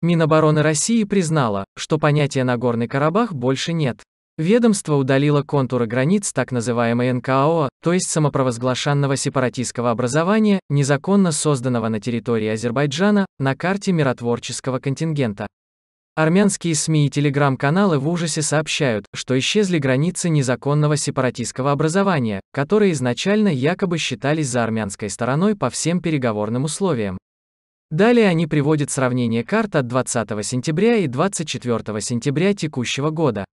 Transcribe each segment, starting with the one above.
Минобороны России признала, что понятия «Нагорный Карабах» больше нет. Ведомство удалило контуры границ так называемой НКО, то есть самопровозглашенного сепаратистского образования, незаконно созданного на территории Азербайджана, на карте миротворческого контингента. Армянские СМИ и телеграм-каналы в ужасе сообщают, что исчезли границы незаконного сепаратистского образования, которые изначально якобы считались за армянской стороной по всем переговорным условиям. Далее они приводят сравнение карт от 20 сентября и 24 сентября текущего года.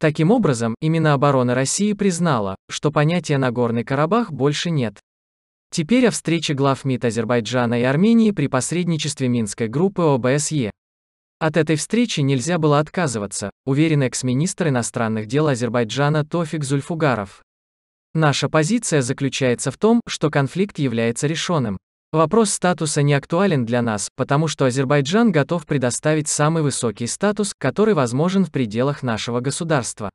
Таким образом, именно оборона России признала, что понятия «Нагорный Карабах» больше нет. Теперь о встрече глав МИД Азербайджана и Армении при посредничестве Минской группы ОБСЕ. От этой встречи нельзя было отказываться, уверен экс-министр иностранных дел Азербайджана Тофик Зульфугаров. Наша позиция заключается в том, что конфликт является решенным. Вопрос статуса не актуален для нас, потому что Азербайджан готов предоставить самый высокий статус, который возможен в пределах нашего государства.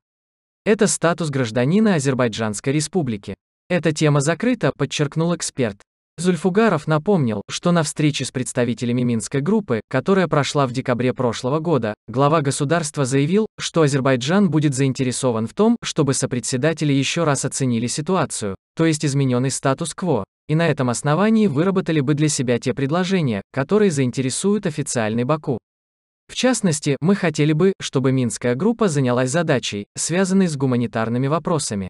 Это статус гражданина Азербайджанской республики. Эта тема закрыта, подчеркнул эксперт. Зульфугаров напомнил, что на встрече с представителями Минской группы, которая прошла в декабре прошлого года, глава государства заявил, что Азербайджан будет заинтересован в том, чтобы сопредседатели еще раз оценили ситуацию, то есть измененный статус-кво, и на этом основании выработали бы для себя те предложения, которые заинтересуют официальный Баку. В частности, мы хотели бы, чтобы Минская группа занялась задачей, связанной с гуманитарными вопросами.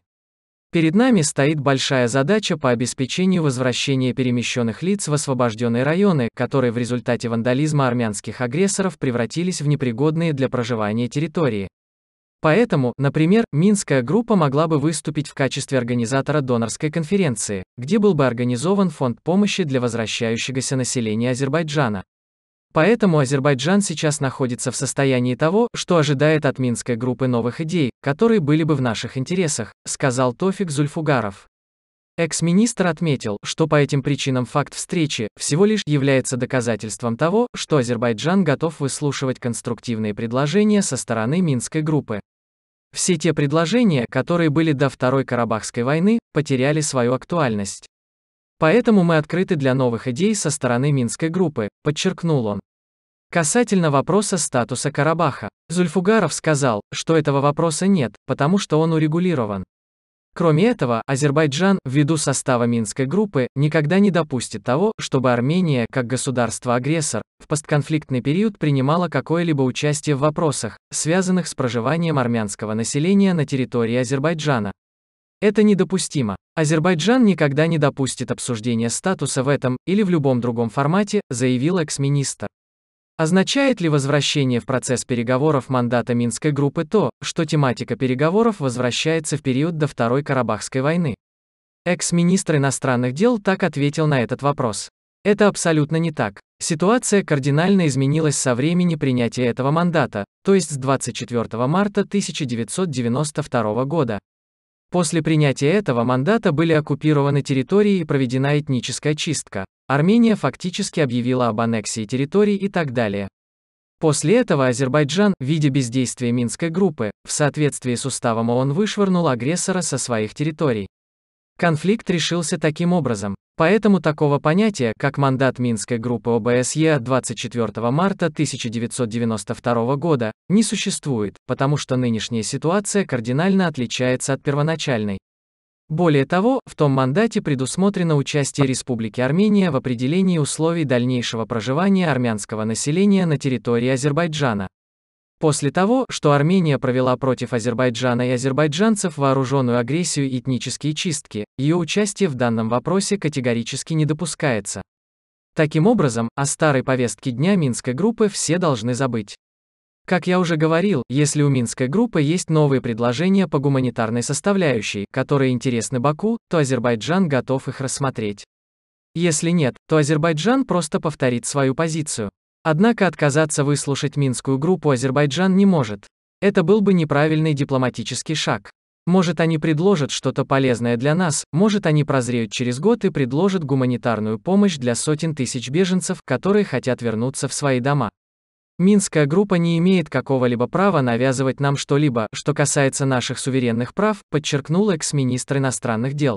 Перед нами стоит большая задача по обеспечению возвращения перемещенных лиц в освобожденные районы, которые в результате вандализма армянских агрессоров превратились в непригодные для проживания территории. Поэтому, например, Минская группа могла бы выступить в качестве организатора донорской конференции, где был бы организован фонд помощи для возвращающегося населения Азербайджана. Поэтому Азербайджан сейчас находится в состоянии того, что ожидает от Минской группы новых идей, которые были бы в наших интересах, сказал Тофик Зульфугаров. Экс-министр отметил, что по этим причинам факт встречи всего лишь является доказательством того, что Азербайджан готов выслушивать конструктивные предложения со стороны Минской группы. Все те предложения, которые были до Второй Карабахской войны, потеряли свою актуальность. Поэтому мы открыты для новых идей со стороны Минской группы, подчеркнул он. Касательно вопроса статуса Карабаха, Зульфугаров сказал, что этого вопроса нет, потому что он урегулирован. Кроме этого, Азербайджан, ввиду состава Минской группы, никогда не допустит того, чтобы Армения, как государство-агрессор, в постконфликтный период принимала какое-либо участие в вопросах, связанных с проживанием армянского населения на территории Азербайджана. Это недопустимо. Азербайджан никогда не допустит обсуждения статуса в этом или в любом другом формате, заявил экс-министр. Означает ли возвращение в процесс переговоров мандата Минской группы то, что тематика переговоров возвращается в период до Второй Карабахской войны? Экс-министр иностранных дел так ответил на этот вопрос. Это абсолютно не так. Ситуация кардинально изменилась со времени принятия этого мандата, то есть с 24 марта 1992 года. После принятия этого мандата были оккупированы территории и проведена этническая чистка. Армения фактически объявила об аннексии территорий и так далее. После этого Азербайджан, видя бездействие Минской группы, в соответствии с уставом ООН вышвырнул агрессора со своих территорий. Конфликт решился таким образом. Поэтому такого понятия, как мандат Минской группы ОБСЕ от 24 марта 1992 года, не существует, потому что нынешняя ситуация кардинально отличается от первоначальной. Более того, в том мандате предусмотрено участие Республики Армения в определении условий дальнейшего проживания армянского населения на территории Азербайджана. После того, что Армения провела против Азербайджана и азербайджанцев вооруженную агрессию и этнические чистки, ее участие в данном вопросе категорически не допускается. Таким образом, о старой повестке дня Минской группы все должны забыть. Как я уже говорил, если у Минской группы есть новые предложения по гуманитарной составляющей, которые интересны Баку, то Азербайджан готов их рассмотреть. Если нет, то Азербайджан просто повторит свою позицию. Однако отказаться выслушать Минскую группу Азербайджан не может. Это был бы неправильный дипломатический шаг. Может они предложат что-то полезное для нас, может они прозреют через год и предложат гуманитарную помощь для сотен тысяч беженцев, которые хотят вернуться в свои дома. Минская группа не имеет какого-либо права навязывать нам что-либо, что касается наших суверенных прав, подчеркнул экс-министр иностранных дел.